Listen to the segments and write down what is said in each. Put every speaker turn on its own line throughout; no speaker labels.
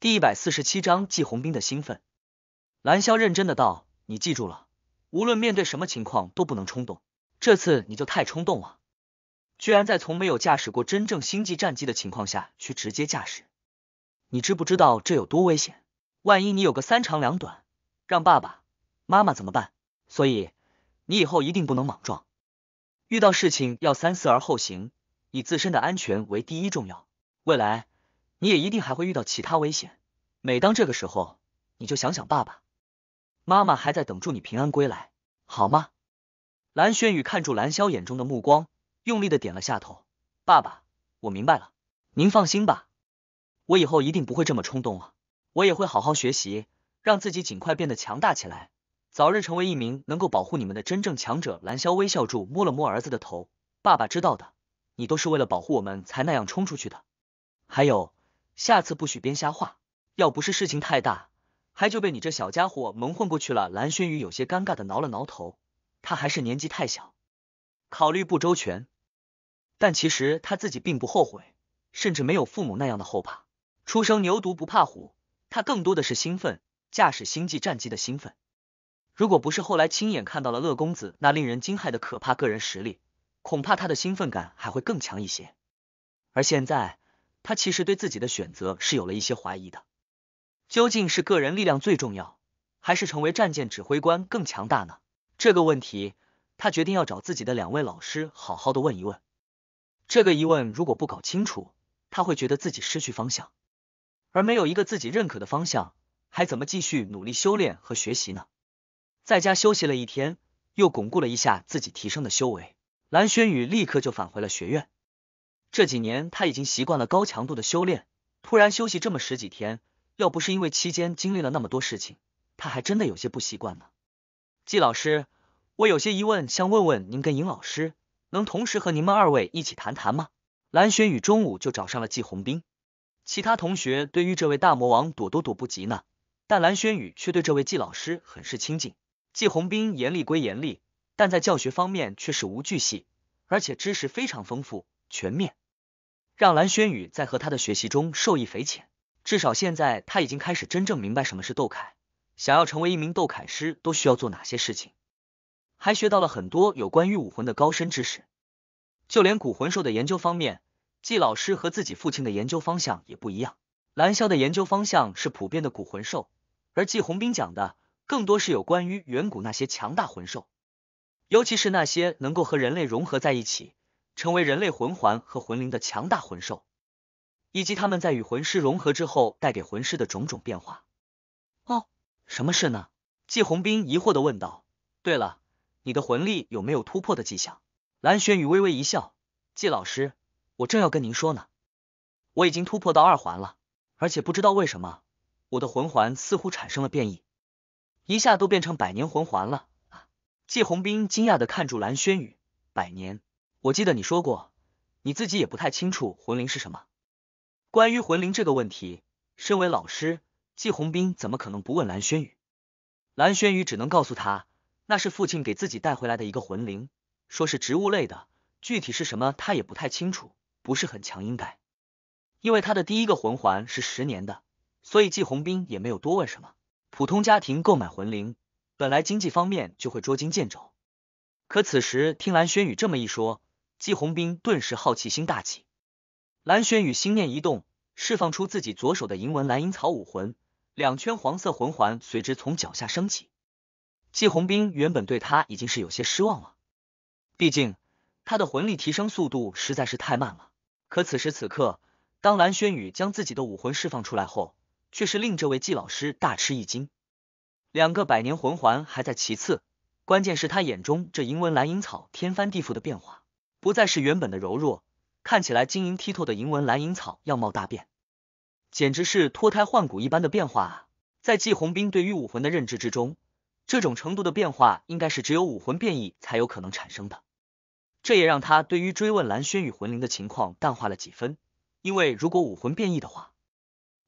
第一百四十七章季红兵的兴奋。蓝霄认真的道：“你记住了，无论面对什么情况都不能冲动。这次你就太冲动了，居然在从没有驾驶过真正星际战机的情况下，去直接驾驶。你知不知道这有多危险？万一你有个三长两短，让爸爸、妈妈怎么办？所以你以后一定不能莽撞，遇到事情要三思而后行，以自身的安全为第一重要。未来。”你也一定还会遇到其他危险，每当这个时候，你就想想爸爸妈妈还在等，祝你平安归来，好吗？蓝轩宇看住蓝霄眼中的目光，用力的点了下头。爸爸，我明白了，您放心吧，我以后一定不会这么冲动了，我也会好好学习，让自己尽快变得强大起来，早日成为一名能够保护你们的真正强者。蓝霄微笑住，摸了摸儿子的头。爸爸知道的，你都是为了保护我们才那样冲出去的，还有。下次不许编瞎话！要不是事情太大，还就被你这小家伙蒙混过去了。蓝轩宇有些尴尬的挠了挠头，他还是年纪太小，考虑不周全。但其实他自己并不后悔，甚至没有父母那样的后怕。初生牛犊不怕虎，他更多的是兴奋，驾驶星际战机的兴奋。如果不是后来亲眼看到了乐公子那令人惊骇的可怕个人实力，恐怕他的兴奋感还会更强一些。而现在。他其实对自己的选择是有了一些怀疑的，究竟是个人力量最重要，还是成为战舰指挥官更强大呢？这个问题，他决定要找自己的两位老师好好的问一问。这个疑问如果不搞清楚，他会觉得自己失去方向，而没有一个自己认可的方向，还怎么继续努力修炼和学习呢？在家休息了一天，又巩固了一下自己提升的修为，蓝轩宇立刻就返回了学院。这几年他已经习惯了高强度的修炼，突然休息这么十几天，要不是因为期间经历了那么多事情，他还真的有些不习惯呢。季老师，我有些疑问，想问问您跟尹老师，能同时和您们二位一起谈谈吗？蓝轩宇中午就找上了季红兵，其他同学对于这位大魔王躲都躲不及呢，但蓝轩宇却对这位季老师很是亲近。季红兵严厉归严厉，但在教学方面却是无巨细，而且知识非常丰富全面。让蓝轩宇在和他的学习中受益匪浅，至少现在他已经开始真正明白什么是斗铠，想要成为一名斗铠师都需要做哪些事情，还学到了很多有关于武魂的高深知识。就连古魂兽的研究方面，季老师和自己父亲的研究方向也不一样。蓝霄的研究方向是普遍的古魂兽，而季红兵讲的更多是有关于远古那些强大魂兽，尤其是那些能够和人类融合在一起。成为人类魂环和魂灵的强大魂兽，以及他们在与魂师融合之后带给魂师的种种变化。哦，什么事呢？季红兵疑惑的问道。对了，你的魂力有没有突破的迹象？蓝轩宇微微一笑，季老师，我正要跟您说呢，我已经突破到二环了，而且不知道为什么我的魂环似乎产生了变异，一下都变成百年魂环了。啊！季红兵惊讶的看住蓝轩宇，百年。我记得你说过，你自己也不太清楚魂灵是什么。关于魂灵这个问题，身为老师季红斌怎么可能不问蓝轩宇？蓝轩宇只能告诉他，那是父亲给自己带回来的一个魂灵，说是植物类的，具体是什么他也不太清楚，不是很强，应该。因为他的第一个魂环是十年的，所以季红斌也没有多问什么。普通家庭购买魂灵，本来经济方面就会捉襟见肘，可此时听蓝轩宇这么一说。季红兵顿时好奇心大起，蓝轩宇心念一动，释放出自己左手的银纹蓝银草武魂，两圈黄色魂环随之从脚下升起。季红兵原本对他已经是有些失望了，毕竟他的魂力提升速度实在是太慢了。可此时此刻，当蓝轩宇将自己的武魂释放出来后，却是令这位季老师大吃一惊。两个百年魂环还在其次，关键是，他眼中这银纹蓝银草天翻地覆的变化。不再是原本的柔弱，看起来晶莹剔透的银纹蓝银草样貌大变，简直是脱胎换骨一般的变化啊！在季红兵对于武魂的认知之中，这种程度的变化应该是只有武魂变异才有可能产生的。这也让他对于追问蓝轩宇魂灵的情况淡化了几分，因为如果武魂变异的话，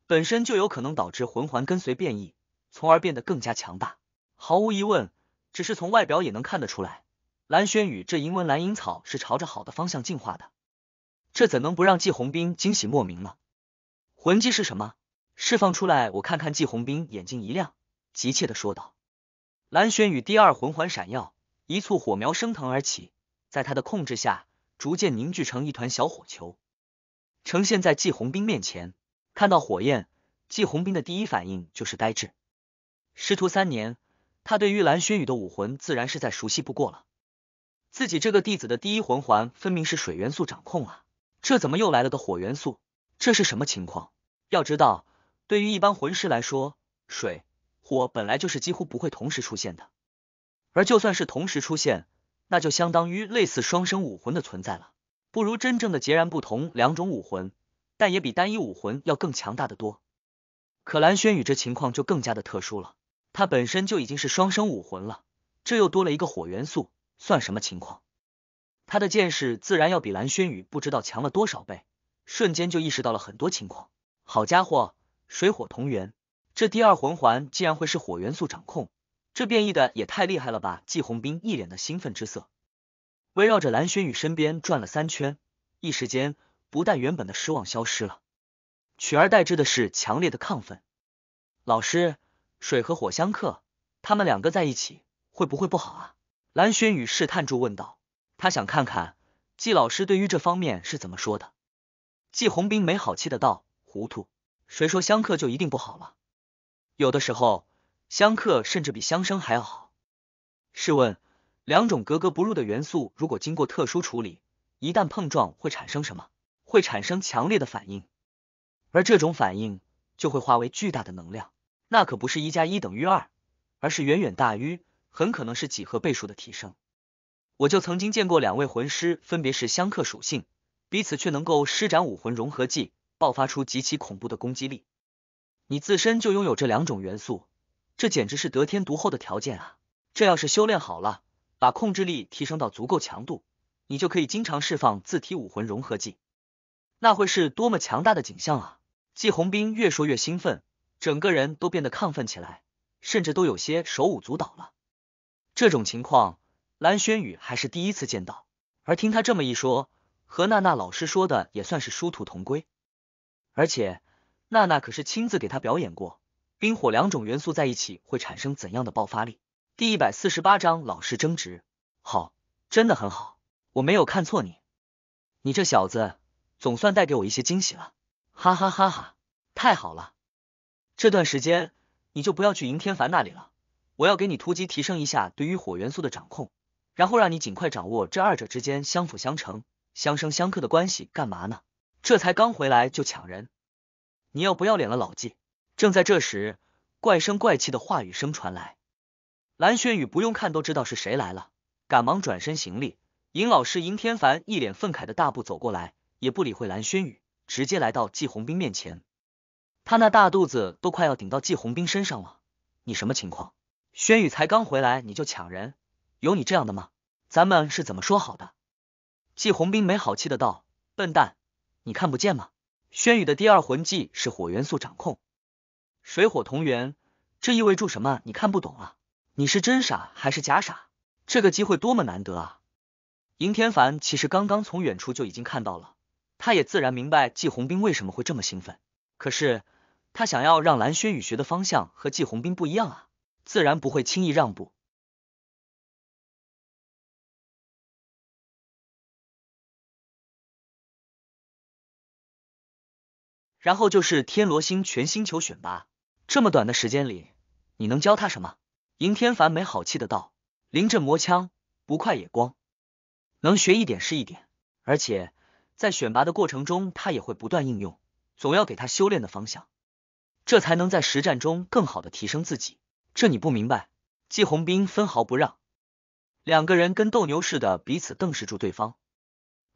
本身就有可能导致魂环跟随变异，从而变得更加强大。毫无疑问，只是从外表也能看得出来。蓝轩宇这银纹蓝银草是朝着好的方向进化的，这怎能不让季红兵惊喜莫名呢？魂技是什么？释放出来，我看看。季红兵眼睛一亮，急切的说道：“蓝轩宇，第二魂环闪耀，一簇火苗升腾而起，在他的控制下，逐渐凝聚成一团小火球，呈现在季红兵面前。看到火焰，季红兵的第一反应就是呆滞。师徒三年，他对于蓝轩宇的武魂自然是再熟悉不过了。”自己这个弟子的第一魂环分明是水元素掌控啊，这怎么又来了个火元素？这是什么情况？要知道，对于一般魂师来说，水火本来就是几乎不会同时出现的。而就算是同时出现，那就相当于类似双生武魂的存在了，不如真正的截然不同两种武魂，但也比单一武魂要更强大的多。可蓝轩宇这情况就更加的特殊了，他本身就已经是双生武魂了，这又多了一个火元素。算什么情况？他的见识自然要比蓝轩宇不知道强了多少倍，瞬间就意识到了很多情况。好家伙，水火同源，这第二魂环竟然会是火元素掌控，这变异的也太厉害了吧！季红兵一脸的兴奋之色，围绕着蓝轩宇身边转了三圈，一时间不但原本的失望消失了，取而代之的是强烈的亢奋。老师，水和火相克，他们两个在一起会不会不好啊？蓝轩宇试探住问道：“他想看看季老师对于这方面是怎么说的。”季红兵没好气的道：“糊涂，谁说相克就一定不好了？有的时候相克甚至比相生还要好。试问，两种格格不入的元素，如果经过特殊处理，一旦碰撞会产生什么？会产生强烈的反应，而这种反应就会化为巨大的能量。那可不是一加一等于二，而是远远大于。”很可能是几何倍数的提升，我就曾经见过两位魂师，分别是相克属性，彼此却能够施展武魂融合技，爆发出极其恐怖的攻击力。你自身就拥有这两种元素，这简直是得天独厚的条件啊！这要是修炼好了，把控制力提升到足够强度，你就可以经常释放自体武魂融合技，那会是多么强大的景象啊！季红兵越说越兴奋，整个人都变得亢奋起来，甚至都有些手舞足蹈了。这种情况，蓝轩宇还是第一次见到。而听他这么一说，何娜娜老师说的也算是殊途同归。而且，娜娜可是亲自给他表演过，冰火两种元素在一起会产生怎样的爆发力。第一百四十八章老师争执，好，真的很好，我没有看错你，你这小子总算带给我一些惊喜了，哈哈哈哈，太好了！这段时间你就不要去云天凡那里了。我要给你突击提升一下对于火元素的掌控，然后让你尽快掌握这二者之间相辅相成、相生相克的关系。干嘛呢？这才刚回来就抢人，你要不要脸了，老纪？正在这时，怪声怪气的话语声传来。蓝轩宇不用看都知道是谁来了，赶忙转身行礼。尹老师尹天凡一脸愤慨的大步走过来，也不理会蓝轩宇，直接来到季红兵面前。他那大肚子都快要顶到季红兵身上了，你什么情况？轩宇才刚回来，你就抢人，有你这样的吗？咱们是怎么说好的？季红兵没好气的道：“笨蛋，你看不见吗？轩宇的第二魂技是火元素掌控，水火同源，这意味着什么？你看不懂啊？你是真傻还是假傻？这个机会多么难得啊！”尹天凡其实刚刚从远处就已经看到了，他也自然明白季红兵为什么会这么兴奋。可是他想要让蓝轩宇学的方向和季红兵不一样啊。自然不会轻易让步。然后就是天罗星全星球选拔，这么短的时间里，你能教他什么？赢天凡没好气的道：“临阵磨枪，不快也光。能学一点是一点，而且在选拔的过程中，他也会不断应用，总要给他修炼的方向，这才能在实战中更好的提升自己。”这你不明白，季红兵分毫不让，两个人跟斗牛似的彼此瞪视住对方。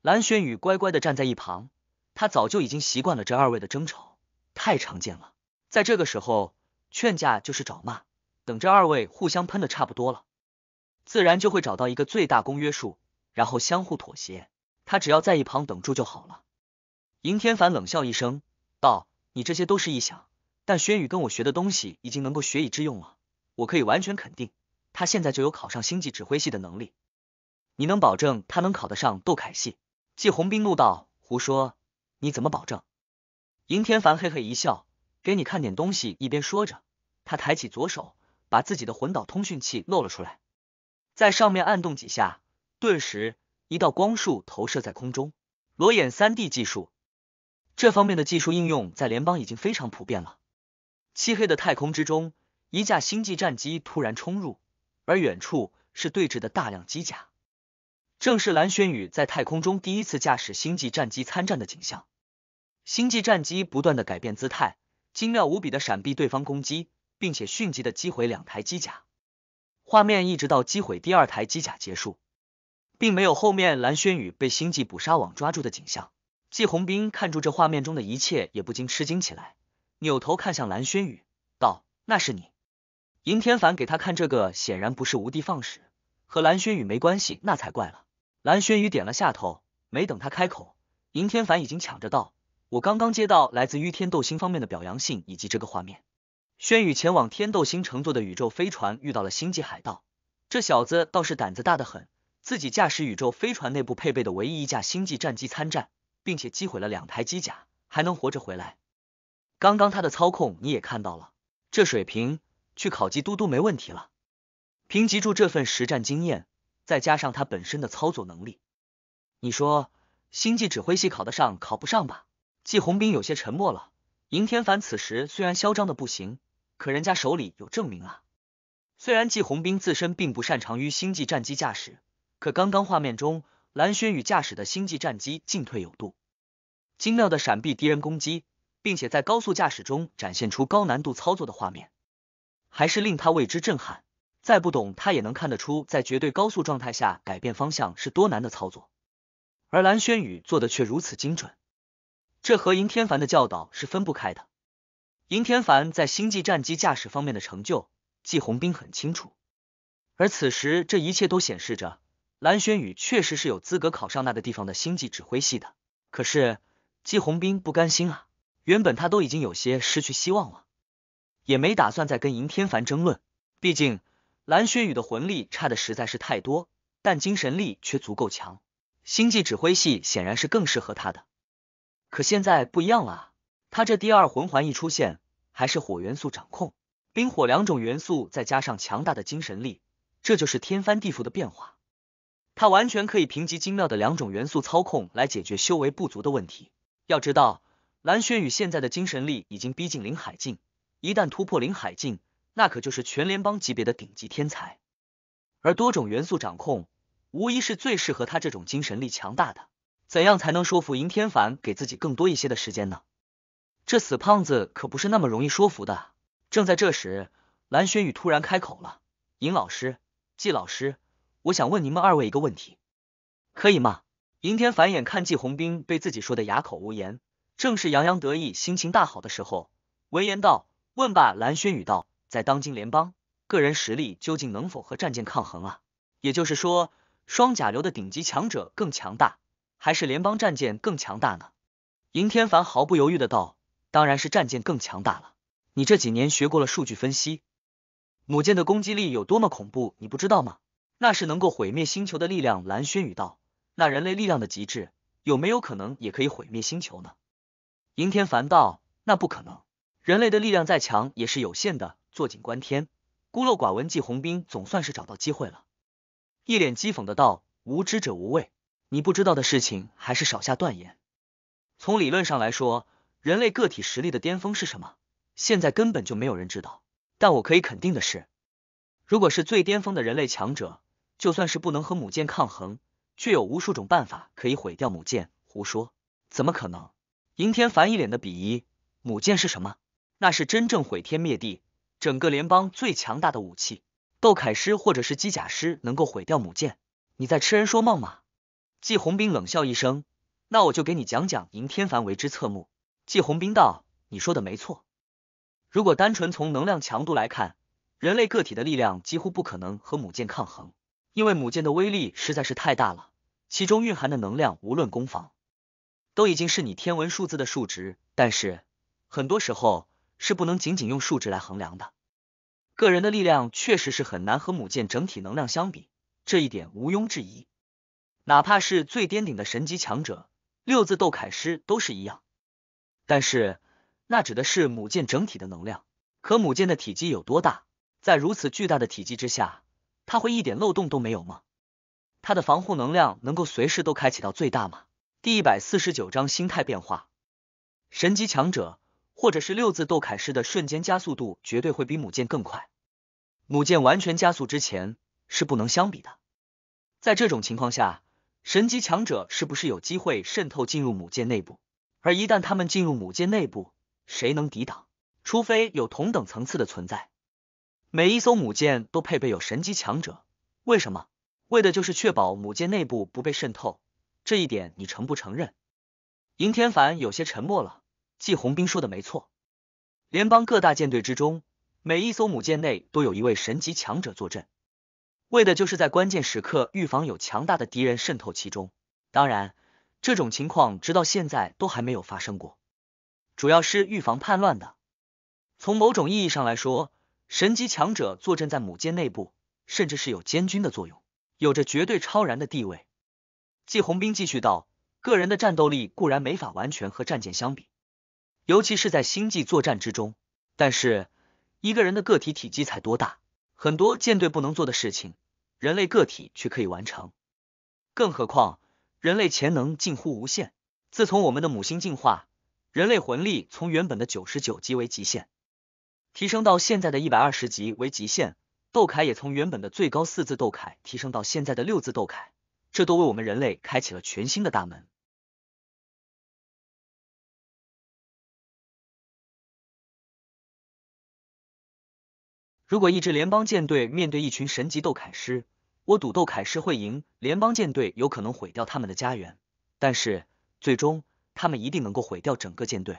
蓝轩宇乖乖的站在一旁，他早就已经习惯了这二位的争吵，太常见了。在这个时候劝架就是找骂，等这二位互相喷的差不多了，自然就会找到一个最大公约数，然后相互妥协。他只要在一旁等住就好了。尹天凡冷笑一声道：“你这些都是臆想，但轩宇跟我学的东西已经能够学以致用了。”我可以完全肯定，他现在就有考上星际指挥系的能力。你能保证他能考得上斗凯系？季红兵怒道：“胡说！你怎么保证？”银天凡嘿嘿一笑，给你看点东西。一边说着，他抬起左手，把自己的魂导通讯器露了出来，在上面按动几下，顿时一道光束投射在空中。裸眼三 D 技术，这方面的技术应用在联邦已经非常普遍了。漆黑的太空之中。一架星际战机突然冲入，而远处是对峙的大量机甲，正是蓝轩宇在太空中第一次驾驶星际战机参战的景象。星际战机不断的改变姿态，精妙无比的闪避对方攻击，并且迅疾的击毁两台机甲。画面一直到击毁第二台机甲结束，并没有后面蓝轩宇被星际捕杀网抓住的景象。季红兵看住这画面中的一切，也不禁吃惊起来，扭头看向蓝轩宇，道：“那是你。”银天凡给他看这个，显然不是无的放矢，和蓝轩宇没关系，那才怪了。蓝轩宇点了下头，没等他开口，银天凡已经抢着道：“我刚刚接到来自于天斗星方面的表扬信，以及这个画面。轩宇前往天斗星乘坐的宇宙飞船遇到了星际海盗，这小子倒是胆子大得很，自己驾驶宇宙飞船内部配备的唯一一架星际战机参战，并且击毁了两台机甲，还能活着回来。刚刚他的操控你也看到了，这水平。”去考级都都没问题了，凭吉柱这份实战经验，再加上他本身的操作能力，你说星际指挥系考得上考不上吧？季红兵有些沉默了。尹天凡此时虽然嚣张的不行，可人家手里有证明啊。虽然季红兵自身并不擅长于星际战机驾驶，可刚刚画面中蓝轩宇驾驶的星际战机进退有度，精妙的闪避敌人攻击，并且在高速驾驶中展现出高难度操作的画面。还是令他为之震撼，再不懂他也能看得出，在绝对高速状态下改变方向是多难的操作，而蓝轩宇做的却如此精准，这和赢天凡的教导是分不开的。赢天凡在星际战机驾驶方面的成就，季红兵很清楚。而此时，这一切都显示着蓝轩宇确实是有资格考上那个地方的星际指挥系的。可是，季红兵不甘心啊！原本他都已经有些失去希望了。也没打算再跟银天凡争论，毕竟蓝雪宇的魂力差的实在是太多，但精神力却足够强。星际指挥系显然是更适合他的，可现在不一样了，他这第二魂环一出现，还是火元素掌控，冰火两种元素再加上强大的精神力，这就是天翻地覆的变化。他完全可以凭借精妙的两种元素操控来解决修为不足的问题。要知道，蓝雪宇现在的精神力已经逼近林海境。一旦突破林海境，那可就是全联邦级别的顶级天才。而多种元素掌控，无疑是最适合他这种精神力强大的。怎样才能说服赢天凡给自己更多一些的时间呢？这死胖子可不是那么容易说服的。正在这时，蓝轩宇突然开口了：“尹老师，季老师，我想问你们二位一个问题，可以吗？”尹天凡眼看季红兵被自己说的哑口无言，正是洋洋得意、心情大好的时候，闻言道。问罢，蓝轩宇道：“在当今联邦，个人实力究竟能否和战舰抗衡啊？也就是说，双甲流的顶级强者更强大，还是联邦战舰更强大呢？”银天凡毫不犹豫的道：“当然是战舰更强大了。你这几年学过了数据分析，母舰的攻击力有多么恐怖，你不知道吗？那是能够毁灭星球的力量。”蓝轩宇道：“那人类力量的极致，有没有可能也可以毁灭星球呢？”银天凡道：“那不可能。”人类的力量再强也是有限的，坐井观天，孤陋寡闻。季红兵总算是找到机会了，一脸讥讽的道：“无知者无畏，你不知道的事情还是少下断言。从理论上来说，人类个体实力的巅峰是什么？现在根本就没有人知道。但我可以肯定的是，如果是最巅峰的人类强者，就算是不能和母舰抗衡，却有无数种办法可以毁掉母舰。”胡说，怎么可能？赢天凡一脸的鄙夷：“母舰是什么？”那是真正毁天灭地，整个联邦最强大的武器，斗铠师或者是机甲师能够毁掉母舰？你在痴人说梦吗？季红兵冷笑一声，那我就给你讲讲。赢天凡为之侧目。季红兵道：“你说的没错，如果单纯从能量强度来看，人类个体的力量几乎不可能和母舰抗衡，因为母舰的威力实在是太大了，其中蕴含的能量，无论攻防，都已经是你天文数字的数值。但是很多时候。”是不能仅仅用数值来衡量的。个人的力量确实是很难和母舰整体能量相比，这一点毋庸置疑。哪怕是最颠顶的神级强者六字斗凯师都是一样。但是那指的是母舰整体的能量，可母舰的体积有多大？在如此巨大的体积之下，它会一点漏洞都没有吗？它的防护能量能够随时都开启到最大吗？第一百四十九章心态变化，神级强者。或者是六字斗铠式的瞬间加速度绝对会比母舰更快，母舰完全加速之前是不能相比的。在这种情况下，神级强者是不是有机会渗透进入母舰内部？而一旦他们进入母舰内部，谁能抵挡？除非有同等层次的存在。每一艘母舰都配备有神级强者，为什么？为的就是确保母舰内部不被渗透。这一点你承不承认？尹天凡有些沉默了。季红兵说的没错，联邦各大舰队之中，每一艘母舰内都有一位神级强者坐镇，为的就是在关键时刻预防有强大的敌人渗透其中。当然，这种情况直到现在都还没有发生过，主要是预防叛乱的。从某种意义上来说，神级强者坐镇在母舰内部，甚至是有监军的作用，有着绝对超然的地位。季红兵继续道：“个人的战斗力固然没法完全和战舰相比。”尤其是在星际作战之中，但是一个人的个体体积才多大？很多舰队不能做的事情，人类个体却可以完成。更何况，人类潜能近乎无限。自从我们的母星进化，人类魂力从原本的九十九级为极限，提升到现在的一百二十级为极限。斗铠也从原本的最高四字斗铠提升到现在的六字斗铠，这都为我们人类开启了全新的大门。如果一支联邦舰队面对一群神级斗铠师，我赌斗铠师会赢。联邦舰队有可能毁掉他们的家园，但是最终他们一定能够毁掉整个舰队。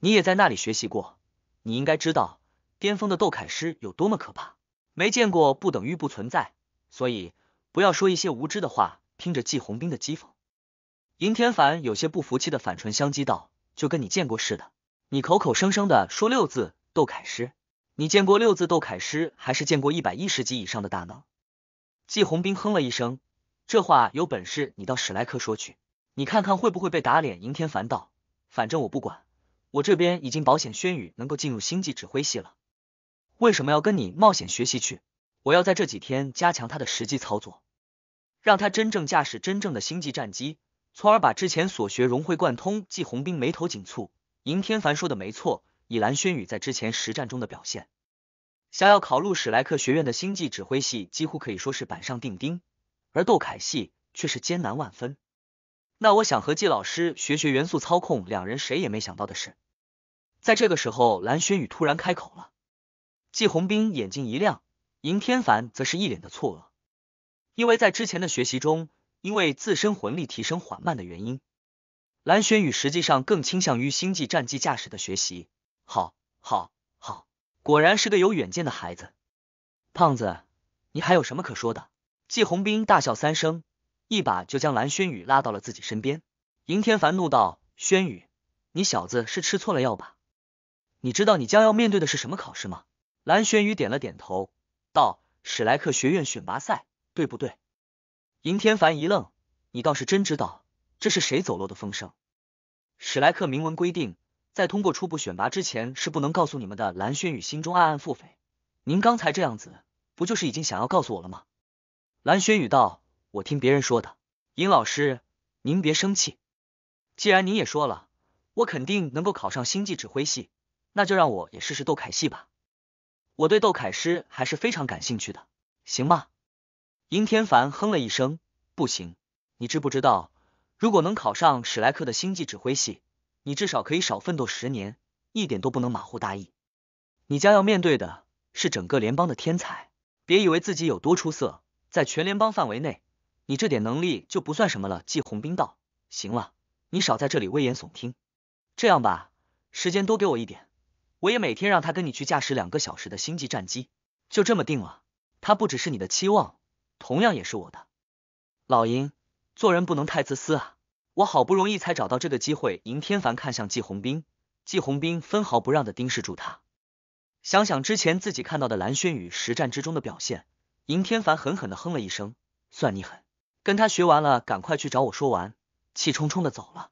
你也在那里学习过，你应该知道巅峰的斗铠师有多么可怕。没见过不等于不存在，所以不要说一些无知的话。听着季红兵的讥讽，银天凡有些不服气的反唇相讥道：“就跟你见过似的，你口口声声的说六字斗铠师。”你见过六字斗铠师，还是见过一百一十级以上的大呢？季红兵哼了一声，这话有本事你到史莱克说去，你看看会不会被打脸？赢天凡道，反正我不管，我这边已经保险，轩宇能够进入星际指挥系了。为什么要跟你冒险学习去？我要在这几天加强他的实际操作，让他真正驾驶真正的星际战机，从而把之前所学融会贯通。季红兵眉头紧蹙，赢天凡说的没错。以蓝轩宇在之前实战中的表现，想要考入史莱克学院的星际指挥系几乎可以说是板上钉钉，而窦凯系却是艰难万分。那我想和季老师学学元素操控。两人谁也没想到的是，在这个时候，蓝轩宇突然开口了。季红兵眼睛一亮，赢天凡则是一脸的错愕，因为在之前的学习中，因为自身魂力提升缓慢的原因，蓝轩宇实际上更倾向于星际战机驾驶的学习。好，好，好，果然是个有远见的孩子。胖子，你还有什么可说的？季红兵大笑三声，一把就将蓝轩宇拉到了自己身边。银天凡怒道：“轩宇，你小子是吃错了药吧？你知道你将要面对的是什么考试吗？”蓝轩宇点了点头，道：“史莱克学院选拔赛，对不对？”银天凡一愣：“你倒是真知道，这是谁走漏的风声？史莱克明文规定。”在通过初步选拔之前是不能告诉你们的。蓝轩宇心中暗暗腹诽，您刚才这样子，不就是已经想要告诉我了吗？蓝轩宇道：“我听别人说的，尹老师，您别生气。既然您也说了，我肯定能够考上星际指挥系，那就让我也试试斗铠系吧。我对斗铠师还是非常感兴趣的，行吗？”尹天凡哼了一声：“不行，你知不知道，如果能考上史莱克的星际指挥系？”你至少可以少奋斗十年，一点都不能马虎大意。你将要面对的是整个联邦的天才，别以为自己有多出色，在全联邦范围内，你这点能力就不算什么了。季红兵道，行了，你少在这里危言耸听。这样吧，时间多给我一点，我也每天让他跟你去驾驶两个小时的星际战机。就这么定了，他不只是你的期望，同样也是我的。老鹰，做人不能太自私啊。我好不容易才找到这个机会，尹天凡看向季红兵，季红兵分毫不让的盯视住他。想想之前自己看到的蓝轩宇实战之中的表现，尹天凡狠狠的哼了一声，算你狠！跟他学完了，赶快去找我说完。气冲冲的走了。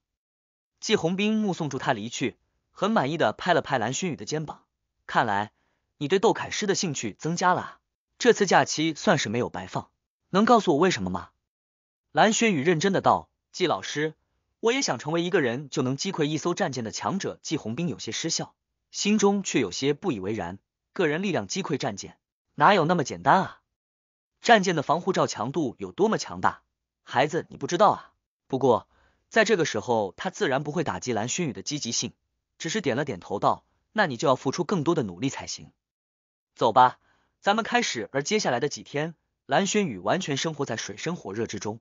季红兵目送住他离去，很满意的拍了拍蓝轩宇的肩膀，看来你对斗凯师的兴趣增加了，这次假期算是没有白放。能告诉我为什么吗？蓝轩宇认真的道。季老师，我也想成为一个人就能击溃一艘战舰的强者。季红兵有些失笑，心中却有些不以为然。个人力量击溃战舰，哪有那么简单啊？战舰的防护罩强度有多么强大，孩子你不知道啊。不过在这个时候，他自然不会打击蓝轩宇的积极性，只是点了点头道：“那你就要付出更多的努力才行。”走吧，咱们开始。而接下来的几天，蓝轩宇完全生活在水深火热之中。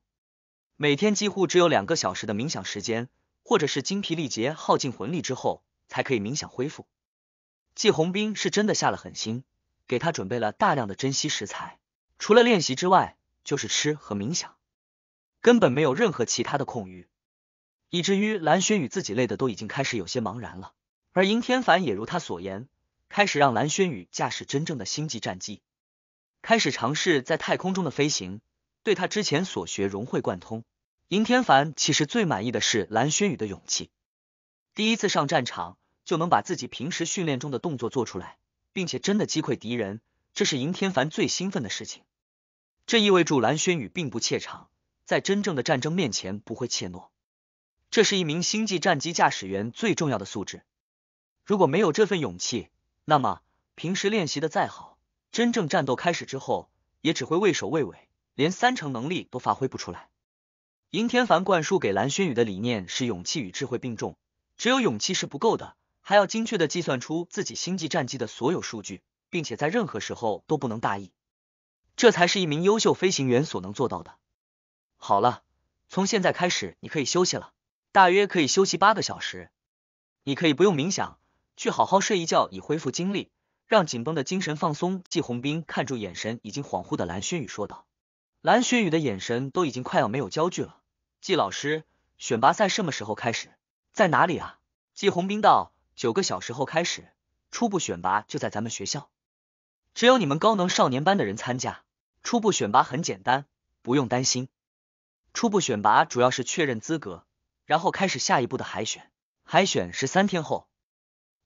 每天几乎只有两个小时的冥想时间，或者是精疲力竭耗尽魂力之后才可以冥想恢复。季红兵是真的下了狠心，给他准备了大量的珍稀食材，除了练习之外，就是吃和冥想，根本没有任何其他的空余，以至于蓝轩宇自己累的都已经开始有些茫然了。而殷天凡也如他所言，开始让蓝轩宇驾驶真正的星际战机，开始尝试在太空中的飞行。对他之前所学融会贯通。赢天凡其实最满意的是蓝轩宇的勇气，第一次上战场就能把自己平时训练中的动作做出来，并且真的击溃敌人，这是赢天凡最兴奋的事情。这意味着蓝轩宇并不怯场，在真正的战争面前不会怯懦。这是一名星际战机驾驶员最重要的素质。如果没有这份勇气，那么平时练习的再好，真正战斗开始之后也只会畏首畏尾。连三成能力都发挥不出来。殷天凡灌输给蓝轩宇的理念是勇气与智慧并重，只有勇气是不够的，还要精确的计算出自己星际战机的所有数据，并且在任何时候都不能大意，这才是一名优秀飞行员所能做到的。好了，从现在开始你可以休息了，大约可以休息八个小时，你可以不用冥想，去好好睡一觉以恢复精力，让紧绷的精神放松。季红兵看住眼神已经恍惚的蓝轩宇说道。蓝雪雨的眼神都已经快要没有焦距了。季老师，选拔赛什么时候开始？在哪里啊？季红兵道：九个小时后开始，初步选拔就在咱们学校，只有你们高能少年班的人参加。初步选拔很简单，不用担心。初步选拔主要是确认资格，然后开始下一步的海选。海选是三天后，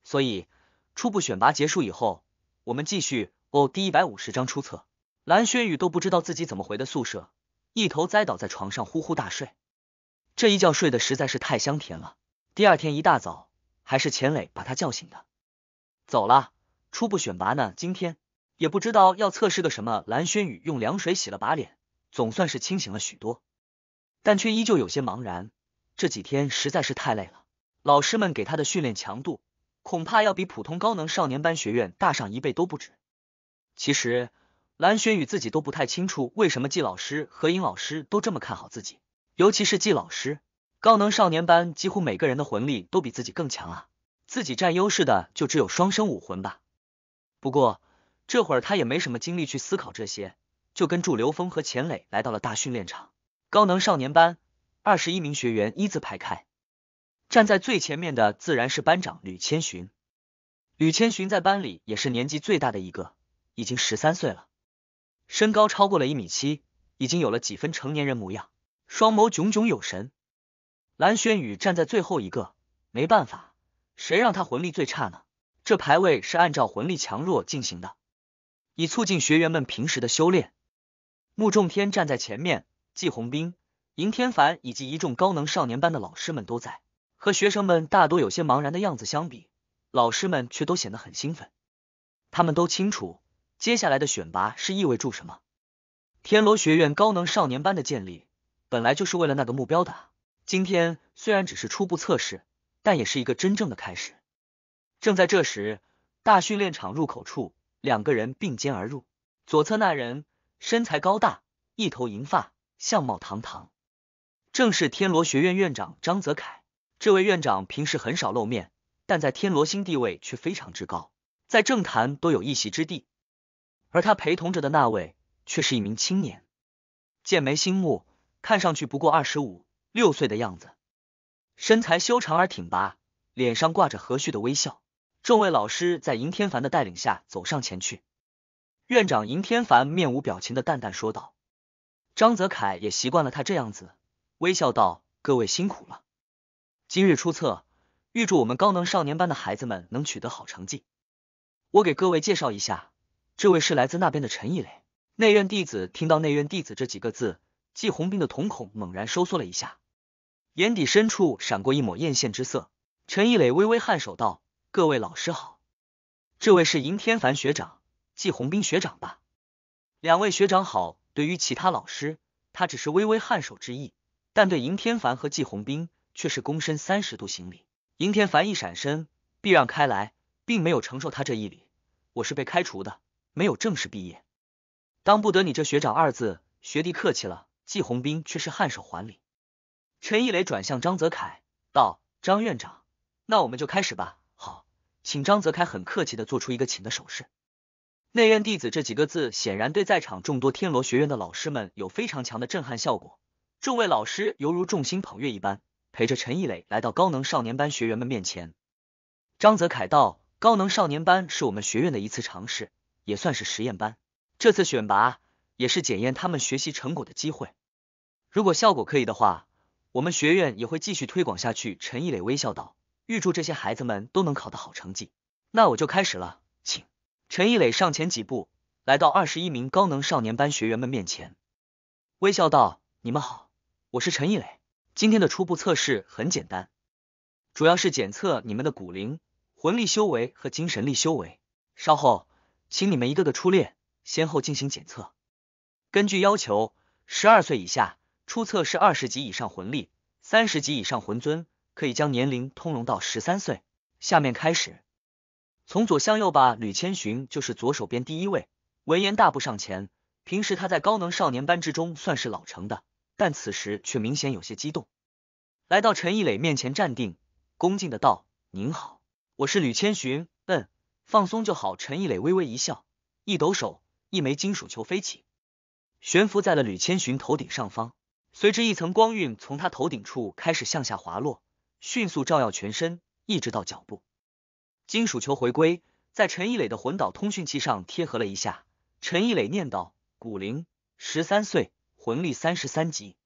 所以初步选拔结束以后，我们继续哦。第一百五十章出册。蓝轩宇都不知道自己怎么回的宿舍，一头栽倒在床上，呼呼大睡。这一觉睡得实在是太香甜了。第二天一大早，还是钱磊把他叫醒的。走了，初步选拔呢，今天也不知道要测试个什么。蓝轩宇用凉水洗了把脸，总算是清醒了许多，但却依旧有些茫然。这几天实在是太累了，老师们给他的训练强度，恐怕要比普通高能少年班学院大上一倍都不止。其实。蓝轩宇自己都不太清楚为什么季老师和尹老师都这么看好自己，尤其是季老师。高能少年班几乎每个人的魂力都比自己更强啊，自己占优势的就只有双生武魂吧。不过这会儿他也没什么精力去思考这些，就跟祝刘峰和钱磊来到了大训练场。高能少年班二十一名学员一字排开，站在最前面的自然是班长吕千寻。吕千寻在班里也是年纪最大的一个，已经十三岁了。身高超过了一米七，已经有了几分成年人模样，双眸炯炯有神。蓝轩宇站在最后一个，没办法，谁让他魂力最差呢？这排位是按照魂力强弱进行的，以促进学员们平时的修炼。穆仲天站在前面，季红兵、尹天凡以及一众高能少年班的老师们都在。和学生们大多有些茫然的样子相比，老师们却都显得很兴奋。他们都清楚。接下来的选拔是意味住什么？天罗学院高能少年班的建立本来就是为了那个目标的。今天虽然只是初步测试，但也是一个真正的开始。正在这时，大训练场入口处，两个人并肩而入。左侧那人身材高大，一头银发，相貌堂堂，正是天罗学院院长张泽凯。这位院长平时很少露面，但在天罗星地位却非常之高，在政坛都有一席之地。而他陪同着的那位却是一名青年，剑眉星目，看上去不过二十五六岁的样子，身材修长而挺拔，脸上挂着和煦的微笑。众位老师在尹天凡的带领下走上前去，院长尹天凡面无表情的淡淡说道：“张泽凯也习惯了他这样子，微笑道：各位辛苦了，今日出测，预祝我们高能少年班的孩子们能取得好成绩。我给各位介绍一下。”这位是来自那边的陈逸磊。内院弟子听到“内院弟子”这几个字，季红兵的瞳孔猛然收缩了一下，眼底深处闪过一抹艳羡之色。陈逸磊微微颔首道：“各位老师好，这位是银天凡学长，季红兵学长吧？两位学长好。”对于其他老师，他只是微微颔首之意，但对银天凡和季红兵却是躬身三十度行礼。银天凡一闪身避让开来，并没有承受他这一礼。我是被开除的。没有正式毕业，当不得你这学长二字，学弟客气了。季红兵却是颔首还礼。陈毅磊转向张泽凯道：“张院长，那我们就开始吧。”好，请张泽凯很客气的做出一个请的手势。内院弟子这几个字，显然对在场众多天罗学院的老师们有非常强的震撼效果。众位老师犹如众星捧月一般，陪着陈毅磊来到高能少年班学员们面前。张泽凯道：“高能少年班是我们学院的一次尝试。”也算是实验班，这次选拔也是检验他们学习成果的机会。如果效果可以的话，我们学院也会继续推广下去。陈逸磊微笑道：“预祝这些孩子们都能考得好成绩。”那我就开始了，请。陈逸磊上前几步，来到二十一名高能少年班学员们面前，微笑道：“你们好，我是陈逸磊。今天的初步测试很简单，主要是检测你们的骨灵、魂力修为和精神力修为。稍后。”请你们一个个出列，先后进行检测。根据要求，十二岁以下初测是二十级以上魂力，三十级以上魂尊可以将年龄通融到十三岁。下面开始，从左向右吧。吕千寻就是左手边第一位。闻言，大步上前。平时他在高能少年班之中算是老成的，但此时却明显有些激动。来到陈逸磊面前站定，恭敬的道：“您好，我是吕千寻。”嗯。放松就好。陈逸磊微微一笑，一抖手，一枚金属球飞起，悬浮在了吕千寻头顶上方。随之，一层光晕从他头顶处开始向下滑落，迅速照耀全身，一直到脚部。金属球回归，在陈逸磊的魂导通讯器上贴合了一下。陈逸磊念道：“古灵十三岁，魂力三十三级，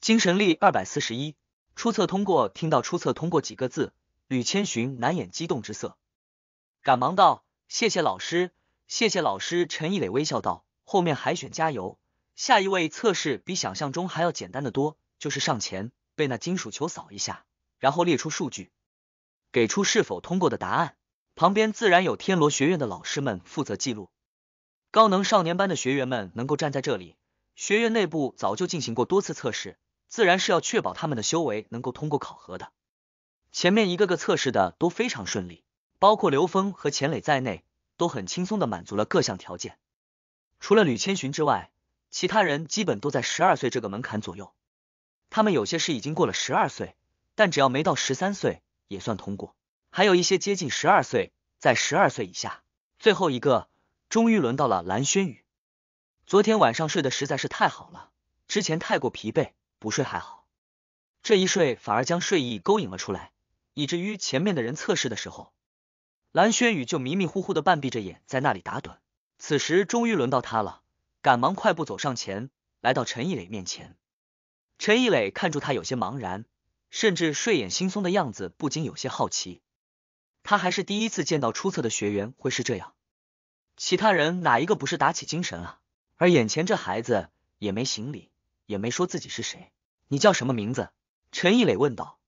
精神力二百四十一，初测通过。”听到“初测通过”几个字，吕千寻难掩激动之色。赶忙道：“谢谢老师，谢谢老师。”陈逸磊微笑道：“后面海选加油，下一位测试比想象中还要简单的多，就是上前被那金属球扫一下，然后列出数据，给出是否通过的答案。旁边自然有天罗学院的老师们负责记录。高能少年班的学员们能够站在这里，学院内部早就进行过多次测试，自然是要确保他们的修为能够通过考核的。前面一个个测试的都非常顺利。”包括刘峰和钱磊在内，都很轻松的满足了各项条件。除了吕千寻之外，其他人基本都在十二岁这个门槛左右。他们有些是已经过了十二岁，但只要没到十三岁也算通过。还有一些接近十二岁，在十二岁以下。最后一个终于轮到了蓝轩宇。昨天晚上睡得实在是太好了，之前太过疲惫，不睡还好，这一睡反而将睡意勾引了出来，以至于前面的人测试的时候。蓝轩宇就迷迷糊糊的半闭着眼，在那里打盹。此时终于轮到他了，赶忙快步走上前，来到陈逸磊面前。陈逸磊看出他有些茫然，甚至睡眼惺忪的样子，不禁有些好奇。他还是第一次见到出色的学员会是这样，其他人哪一个不是打起精神啊？而眼前这孩子也没行礼，也没说自己是谁。你叫什么名字？陈逸磊问道。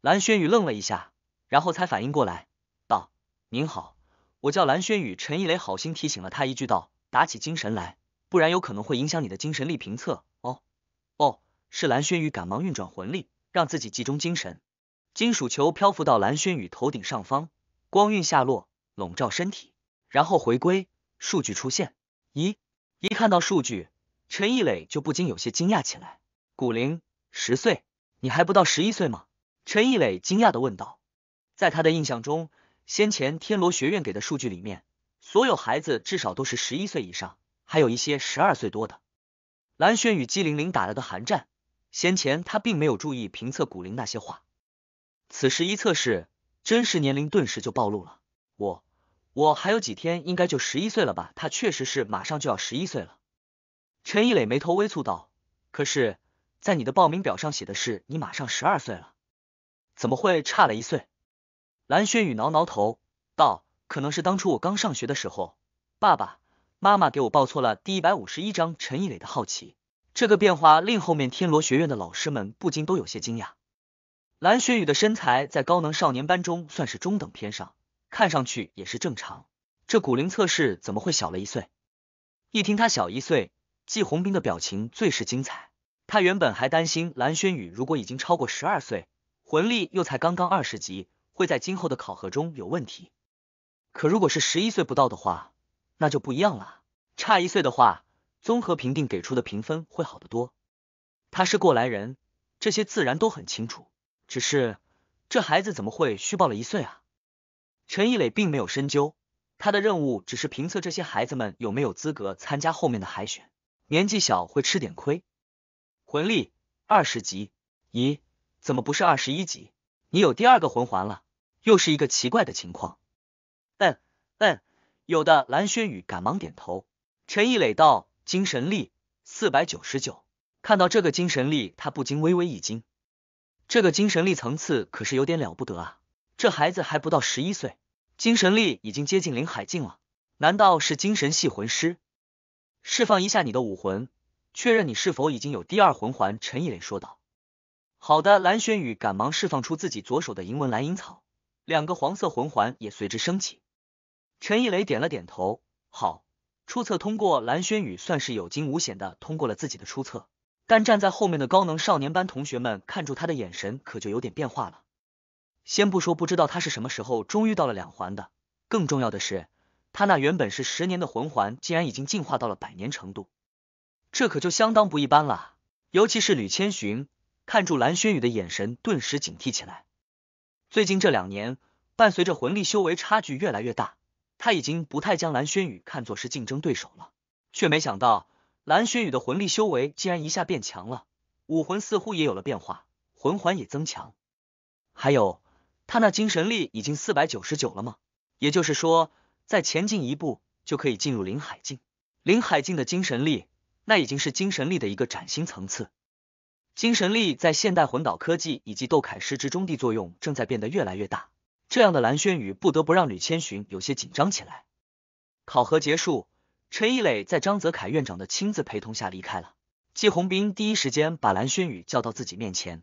蓝轩宇愣了一下，然后才反应过来。您好，我叫蓝轩宇。陈逸磊好心提醒了他一句道：“打起精神来，不然有可能会影响你的精神力评测。”哦，哦，是蓝轩宇，赶忙运转魂力，让自己集中精神。金属球漂浮到蓝轩宇头顶上方，光晕下落，笼罩身体，然后回归。数据出现，咦，一看到数据，陈逸磊就不禁有些惊讶起来。古灵十岁，你还不到十一岁吗？陈逸磊惊讶的问道，在他的印象中。先前天罗学院给的数据里面，所有孩子至少都是十一岁以上，还有一些十二岁多的。蓝轩与姬玲玲打了个寒战，先前他并没有注意评测骨龄那些话，此时一测试，真实年龄顿时就暴露了。我，我还有几天应该就十一岁了吧？他确实是马上就要十一岁了。陈逸磊眉头微蹙道：“可是，在你的报名表上写的是你马上十二岁了，怎么会差了一岁？”蓝轩宇挠挠头道：“可能是当初我刚上学的时候，爸爸妈妈给我报错了。”第一百五十一章陈逸磊的好奇，这个变化令后面天罗学院的老师们不禁都有些惊讶。蓝轩宇的身材在高能少年班中算是中等偏上，看上去也是正常。这骨龄测试怎么会小了一岁？一听他小一岁，季红兵的表情最是精彩。他原本还担心蓝轩宇如果已经超过十二岁，魂力又才刚刚二十级。会在今后的考核中有问题，可如果是十一岁不到的话，那就不一样了。差一岁的话，综合评定给出的评分会好得多。他是过来人，这些自然都很清楚。只是这孩子怎么会虚报了一岁啊？陈逸磊并没有深究，他的任务只是评测这些孩子们有没有资格参加后面的海选。年纪小会吃点亏。魂力二十级，咦，怎么不是二十一级？你有第二个魂环了，又是一个奇怪的情况。嗯嗯，有的。蓝轩宇赶忙点头。陈逸磊道：“精神力四百九十九。”看到这个精神力，他不禁微微一惊。这个精神力层次可是有点了不得啊！这孩子还不到十一岁，精神力已经接近林海境了。难道是精神系魂师？释放一下你的武魂，确认你是否已经有第二魂环。”陈逸磊说道。好的，蓝轩宇赶忙释放出自己左手的银纹蓝银草，两个黄色魂环也随之升起。陈逸雷点了点头，好，初测通过。蓝轩宇算是有惊无险的通过了自己的初测，但站在后面的高能少年班同学们看住他的眼神可就有点变化了。先不说不知道他是什么时候终于到了两环的，更重要的是他那原本是十年的魂环竟然已经进化到了百年程度，这可就相当不一般了。尤其是吕千寻。看住蓝轩宇的眼神顿时警惕起来。最近这两年，伴随着魂力修为差距越来越大，他已经不太将蓝轩宇看作是竞争对手了。却没想到蓝轩宇的魂力修为竟然一下变强了，武魂似乎也有了变化，魂环也增强。还有，他那精神力已经四百九十九了吗？也就是说，再前进一步就可以进入灵海境。灵海境的精神力，那已经是精神力的一个崭新层次。精神力在现代魂导科技以及斗凯师之中的作用正在变得越来越大，这样的蓝轩宇不得不让吕千寻有些紧张起来。考核结束，陈一磊在张泽凯院长的亲自陪同下离开了。季红斌第一时间把蓝轩宇叫到自己面前，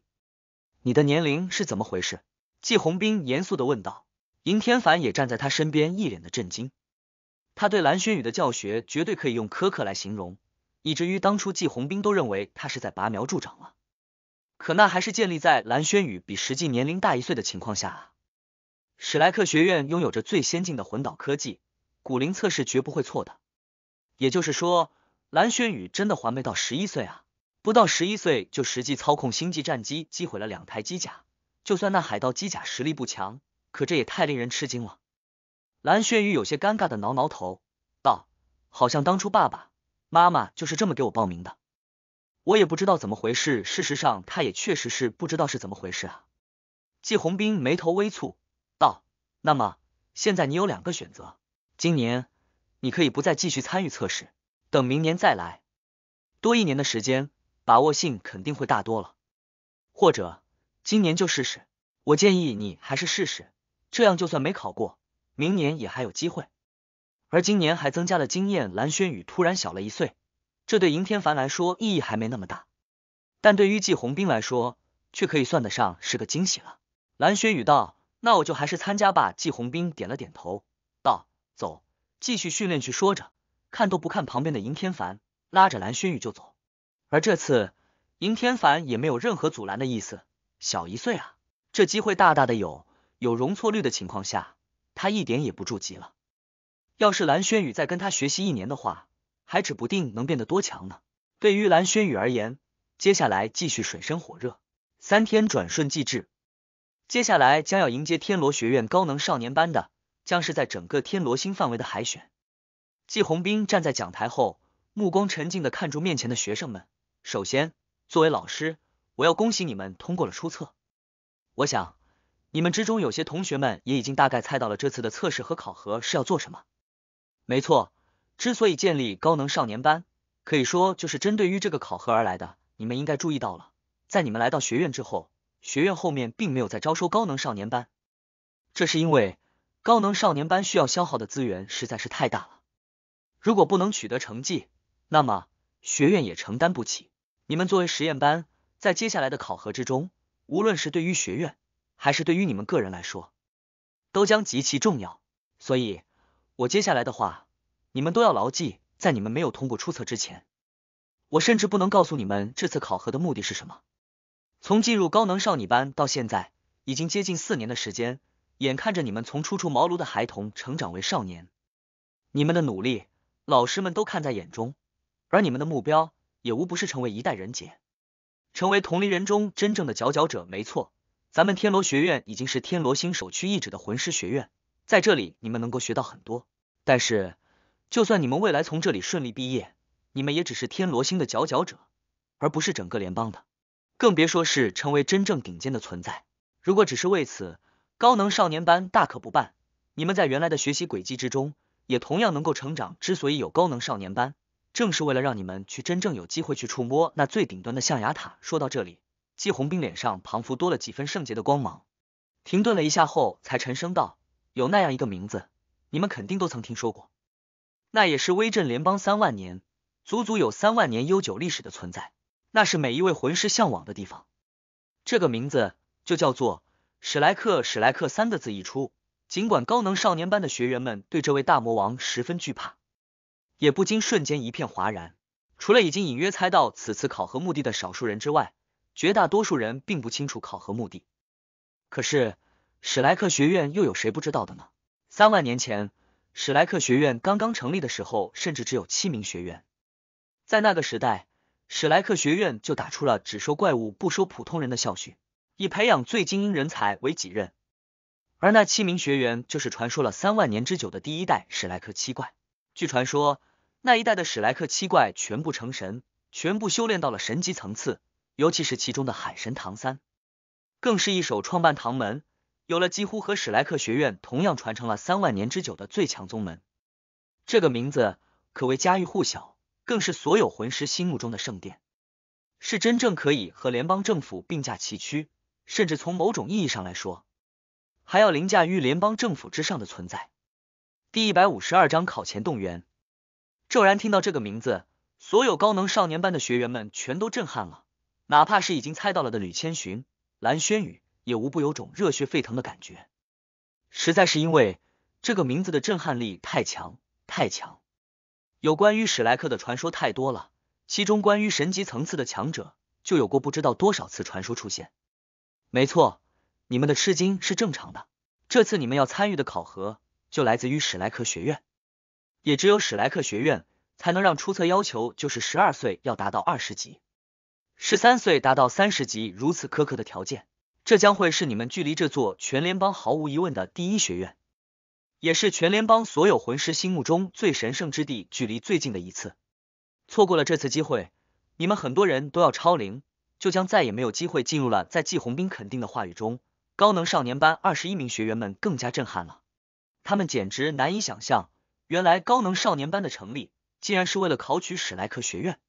你的年龄是怎么回事？季红斌严肃的问道。赢天凡也站在他身边，一脸的震惊。他对蓝轩宇的教学绝对可以用苛刻来形容，以至于当初季红兵都认为他是在拔苗助长了。可那还是建立在蓝轩宇比实际年龄大一岁的情况下啊！史莱克学院拥有着最先进的魂导科技，骨龄测试绝不会错的。也就是说，蓝轩宇真的还没到十一岁啊？不到十一岁就实际操控星际战机击毁了两台机甲，就算那海盗机甲实力不强，可这也太令人吃惊了。蓝轩宇有些尴尬的挠挠头，道：“好像当初爸爸妈妈就是这么给我报名的。”我也不知道怎么回事，事实上，他也确实是不知道是怎么回事啊。季红兵眉头微蹙道：“那么现在你有两个选择，今年你可以不再继续参与测试，等明年再来，多一年的时间，把握性肯定会大多了。或者今年就试试，我建议你还是试试，这样就算没考过，明年也还有机会。而今年还增加了经验，蓝轩宇突然小了一岁。”这对赢天凡来说意义还没那么大，但对于季红兵来说却可以算得上是个惊喜了。蓝轩宇道：“那我就还是参加吧。”季红兵点了点头，道：“走，继续训练去。”说着，看都不看旁边的赢天凡，拉着蓝轩宇就走。而这次，赢天凡也没有任何阻拦的意思。小一岁啊，这机会大大的有，有容错率的情况下，他一点也不着急了。要是蓝轩宇再跟他学习一年的话。还指不定能变得多强呢。对于蓝轩宇而言，接下来继续水深火热。三天转瞬即至，接下来将要迎接天罗学院高能少年班的，将是在整个天罗星范围的海选。季红兵站在讲台后，目光沉静的看住面前的学生们。首先，作为老师，我要恭喜你们通过了初测。我想，你们之中有些同学们也已经大概猜到了这次的测试和考核是要做什么。没错。之所以建立高能少年班，可以说就是针对于这个考核而来的。你们应该注意到了，在你们来到学院之后，学院后面并没有在招收高能少年班，这是因为高能少年班需要消耗的资源实在是太大了。如果不能取得成绩，那么学院也承担不起。你们作为实验班，在接下来的考核之中，无论是对于学院，还是对于你们个人来说，都将极其重要。所以，我接下来的话。你们都要牢记，在你们没有通过初测之前，我甚至不能告诉你们这次考核的目的是什么。从进入高能少女班到现在，已经接近四年的时间，眼看着你们从初出茅庐的孩童成长为少年，你们的努力，老师们都看在眼中，而你们的目标也无不是成为一代人杰，成为同龄人中真正的佼佼者。没错，咱们天罗学院已经是天罗星首屈一指的魂师学院，在这里你们能够学到很多，但是。就算你们未来从这里顺利毕业，你们也只是天罗星的佼佼者，而不是整个联邦的，更别说是成为真正顶尖的存在。如果只是为此，高能少年班大可不办。你们在原来的学习轨迹之中，也同样能够成长。之所以有高能少年班，正是为了让你们去真正有机会去触摸那最顶端的象牙塔。说到这里，季红兵脸上彷佛多了几分圣洁的光芒，停顿了一下后，才沉声道：“有那样一个名字，你们肯定都曾听说过。”那也是威震联邦三万年，足足有三万年悠久历史的存在，那是每一位魂师向往的地方。这个名字就叫做史莱克，史莱克三个字一出，尽管高能少年班的学员们对这位大魔王十分惧怕，也不禁瞬间一片哗然。除了已经隐约猜到此次考核目的的少数人之外，绝大多数人并不清楚考核目的。可是史莱克学院又有谁不知道的呢？三万年前。史莱克学院刚刚成立的时候，甚至只有七名学员。在那个时代，史莱克学院就打出了只收怪物不收普通人的校训，以培养最精英人才为己任。而那七名学员就是传说了三万年之久的第一代史莱克七怪。据传说，那一代的史莱克七怪全部成神，全部修炼到了神级层次。尤其是其中的海神唐三，更是一手创办唐门。有了几乎和史莱克学院同样传承了三万年之久的最强宗门，这个名字可谓家喻户晓，更是所有魂师心目中的圣殿，是真正可以和联邦政府并驾齐驱，甚至从某种意义上来说，还要凌驾于联邦政府之上的存在。第一百五十二章考前动员。骤然听到这个名字，所有高能少年班的学员们全都震撼了，哪怕是已经猜到了的吕千寻、蓝轩宇。也无不有种热血沸腾的感觉，实在是因为这个名字的震撼力太强太强。有关于史莱克的传说太多了，其中关于神级层次的强者就有过不知道多少次传说出现。没错，你们的吃惊是正常的。这次你们要参与的考核就来自于史莱克学院，也只有史莱克学院才能让出测要求，就是十二岁要达到二十级，十三岁达到三十级，如此苛刻的条件。这将会是你们距离这座全联邦毫无疑问的第一学院，也是全联邦所有魂师心目中最神圣之地距离最近的一次。错过了这次机会，你们很多人都要超龄，就将再也没有机会进入了。在季红兵肯定的话语中，高能少年班二十一名学员们更加震撼了。他们简直难以想象，原来高能少年班的成立竟然是为了考取史莱克学院。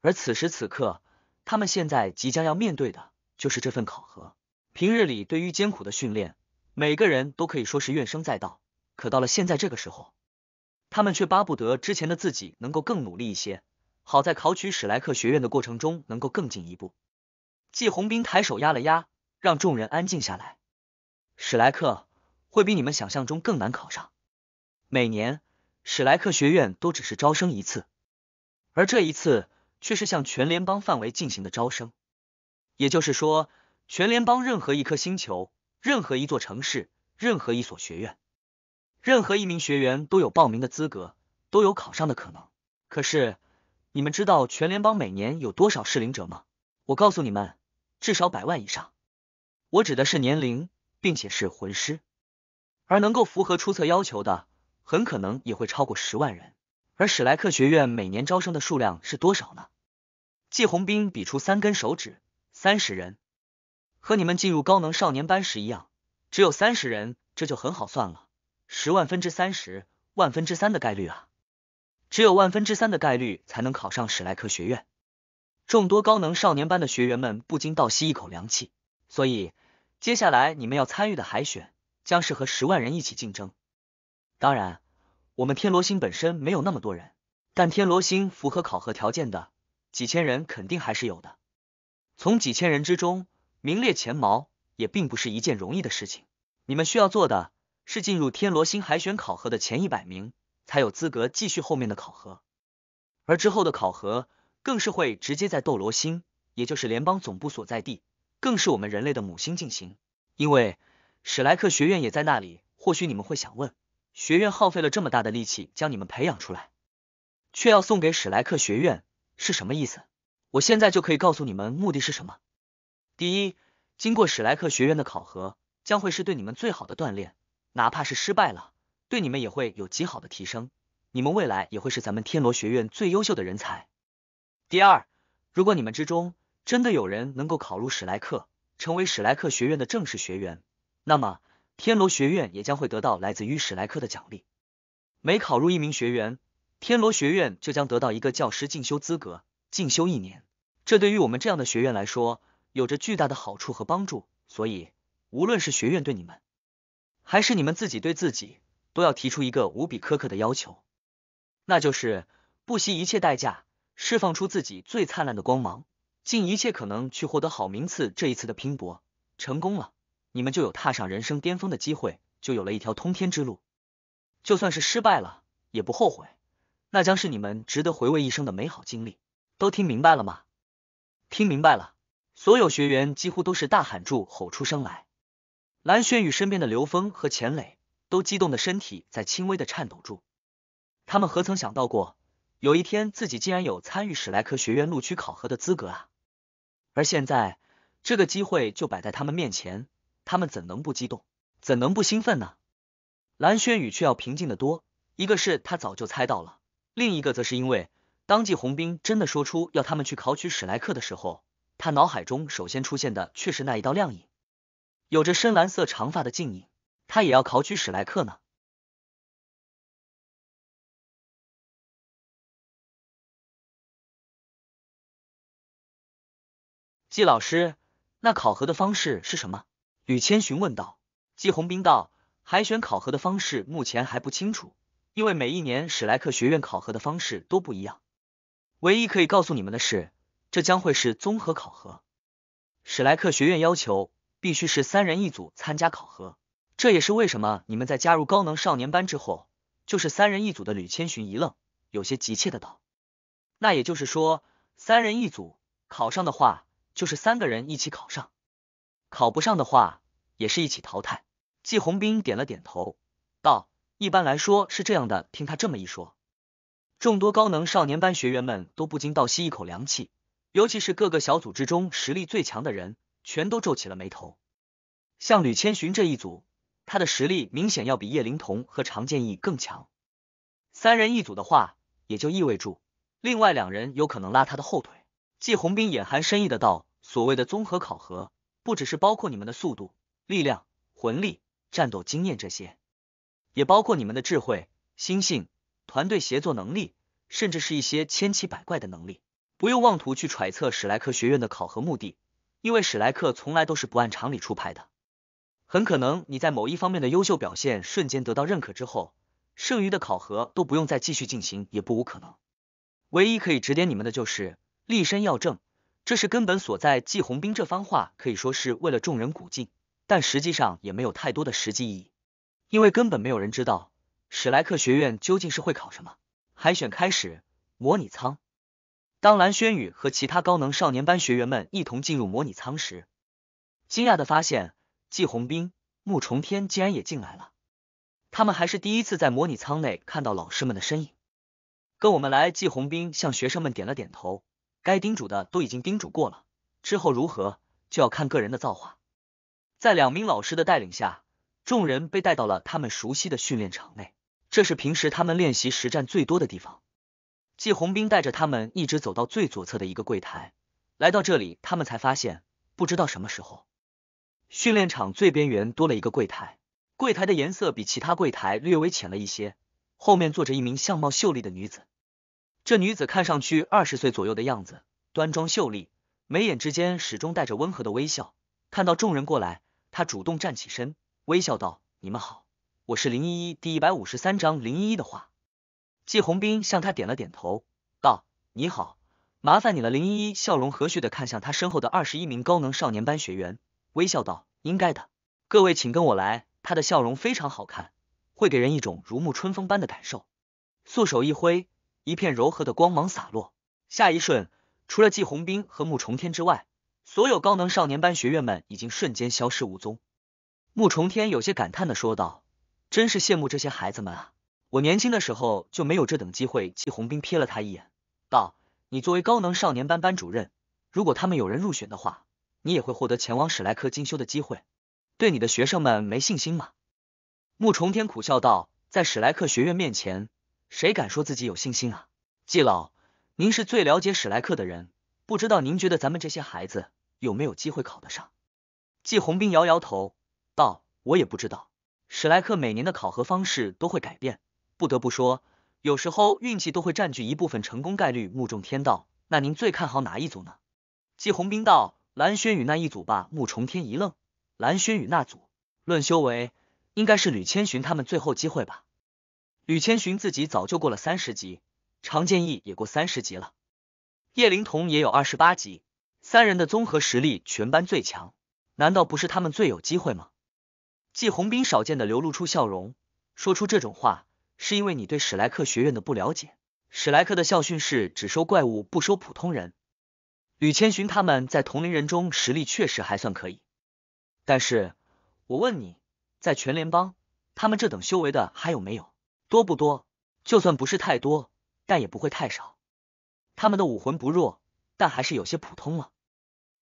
而此时此刻，他们现在即将要面对的就是这份考核。平日里对于艰苦的训练，每个人都可以说是怨声载道。可到了现在这个时候，他们却巴不得之前的自己能够更努力一些，好在考取史莱克学院的过程中能够更进一步。季红兵抬手压了压，让众人安静下来。史莱克会比你们想象中更难考上。每年史莱克学院都只是招生一次，而这一次却是向全联邦范围进行的招生，也就是说。全联邦任何一颗星球、任何一座城市、任何一所学院、任何一名学员都有报名的资格，都有考上的可能。可是，你们知道全联邦每年有多少适龄者吗？我告诉你们，至少百万以上。我指的是年龄，并且是魂师，而能够符合出测要求的，很可能也会超过十万人。而史莱克学院每年招生的数量是多少呢？季红兵比出三根手指，三十人。和你们进入高能少年班时一样，只有三十人，这就很好算了，十万分之三十，万分之三的概率啊，只有万分之三的概率才能考上史莱克学院。众多高能少年班的学员们不禁倒吸一口凉气。所以，接下来你们要参与的海选将是和十万人一起竞争。当然，我们天罗星本身没有那么多人，但天罗星符合考核条件的几千人肯定还是有的。从几千人之中。名列前茅也并不是一件容易的事情。你们需要做的是进入天罗星海选考核的前一百名，才有资格继续后面的考核。而之后的考核更是会直接在斗罗星，也就是联邦总部所在地，更是我们人类的母星进行。因为史莱克学院也在那里。或许你们会想问，学院耗费了这么大的力气将你们培养出来，却要送给史莱克学院，是什么意思？我现在就可以告诉你们，目的是什么。第一，经过史莱克学院的考核，将会是对你们最好的锻炼，哪怕是失败了，对你们也会有极好的提升。你们未来也会是咱们天罗学院最优秀的人才。第二，如果你们之中真的有人能够考入史莱克，成为史莱克学院的正式学员，那么天罗学院也将会得到来自于史莱克的奖励。每考入一名学员，天罗学院就将得到一个教师进修资格，进修一年。这对于我们这样的学院来说，有着巨大的好处和帮助，所以无论是学院对你们，还是你们自己对自己，都要提出一个无比苛刻的要求，那就是不惜一切代价释放出自己最灿烂的光芒，尽一切可能去获得好名次。这一次的拼搏成功了，你们就有踏上人生巅峰的机会，就有了一条通天之路；就算是失败了，也不后悔，那将是你们值得回味一生的美好经历。都听明白了吗？听明白了。所有学员几乎都是大喊住、吼出声来。蓝轩宇身边的刘峰和钱磊都激动的身体在轻微的颤抖住。他们何曾想到过，有一天自己竟然有参与史莱克学院录取考核的资格啊！而现在这个机会就摆在他们面前，他们怎能不激动，怎能不兴奋呢？蓝轩宇却要平静的多。一个是他早就猜到了，另一个则是因为当季红兵真的说出要他们去考取史莱克的时候。他脑海中首先出现的却是那一道亮影，有着深蓝色长发的静影，他也要考取史莱克呢。季老师，那考核的方式是什么？吕千寻问道。季红兵道：海选考核的方式目前还不清楚，因为每一年史莱克学院考核的方式都不一样。唯一可以告诉你们的是。这将会是综合考核，史莱克学院要求必须是三人一组参加考核，这也是为什么你们在加入高能少年班之后就是三人一组的。吕千寻一愣，有些急切的道：“那也就是说，三人一组，考上的话就是三个人一起考上，考不上的话也是一起淘汰。”季红兵点了点头，道：“一般来说是这样的。”听他这么一说，众多高能少年班学员们都不禁倒吸一口凉气。尤其是各个小组之中实力最强的人，全都皱起了眉头。像吕千寻这一组，他的实力明显要比叶灵童和常建义更强。三人一组的话，也就意味住另外两人有可能拉他的后腿。季红兵眼含深意的道：“所谓的综合考核，不只是包括你们的速度、力量、魂力、战斗经验这些，也包括你们的智慧、心性、团队协作能力，甚至是一些千奇百怪的能力。”不用妄图去揣测史莱克学院的考核目的，因为史莱克从来都是不按常理出牌的。很可能你在某一方面的优秀表现瞬间得到认可之后，剩余的考核都不用再继续进行，也不无可能。唯一可以指点你们的就是立身要正，这是根本所在。季红兵这番话可以说是为了众人鼓劲，但实际上也没有太多的实际意义，因为根本没有人知道史莱克学院究竟是会考什么。海选开始，模拟舱。当蓝轩宇和其他高能少年班学员们一同进入模拟舱时，惊讶的发现季红兵、穆重天竟然也进来了。他们还是第一次在模拟舱内看到老师们的身影。跟我们来，季红兵向学生们点了点头。该叮嘱的都已经叮嘱过了，之后如何就要看个人的造化。在两名老师的带领下，众人被带到了他们熟悉的训练场内，这是平时他们练习实战最多的地方。季红兵带着他们一直走到最左侧的一个柜台，来到这里，他们才发现，不知道什么时候，训练场最边缘多了一个柜台，柜台的颜色比其他柜台略微浅了一些。后面坐着一名相貌秀丽的女子，这女子看上去二十岁左右的样子，端庄秀丽，眉眼之间始终带着温和的微笑。看到众人过来，她主动站起身，微笑道：“你们好，我是林依依。”第一百五十三章林依依的话。季红兵向他点了点头，道：“你好，麻烦你了。”林依依笑容和煦的看向他身后的二十一名高能少年班学员，微笑道：“应该的，各位请跟我来。”他的笑容非常好看，会给人一种如沐春风般的感受。素手一挥，一片柔和的光芒洒落，下一瞬，除了季红兵和穆重天之外，所有高能少年班学员们已经瞬间消失无踪。穆重天有些感叹的说道：“真是羡慕这些孩子们啊。”我年轻的时候就没有这等机会。季红兵瞥了他一眼，道：“你作为高能少年班班主任，如果他们有人入选的话，你也会获得前往史莱克进修的机会。对你的学生们没信心吗？”穆重天苦笑道：“在史莱克学院面前，谁敢说自己有信心啊？”季老，您是最了解史莱克的人，不知道您觉得咱们这些孩子有没有机会考得上？”季红兵摇摇头，道：“我也不知道，史莱克每年的考核方式都会改变。”不得不说，有时候运气都会占据一部分成功概率。穆中天道，那您最看好哪一组呢？季红兵道：“蓝轩宇那一组吧。”穆重天一愣：“蓝轩宇那组，论修为，应该是吕千寻他们最后机会吧？吕千寻自己早就过了三十级，常建义也过三十级了，叶灵童也有二十八级，三人的综合实力全班最强，难道不是他们最有机会吗？”季红兵少见的流露出笑容，说出这种话。是因为你对史莱克学院的不了解。史莱克的校训是只收怪物，不收普通人。吕千寻他们在同龄人中实力确实还算可以，但是我问你，在全联邦，他们这等修为的还有没有？多不多？就算不是太多，但也不会太少。他们的武魂不弱，但还是有些普通了。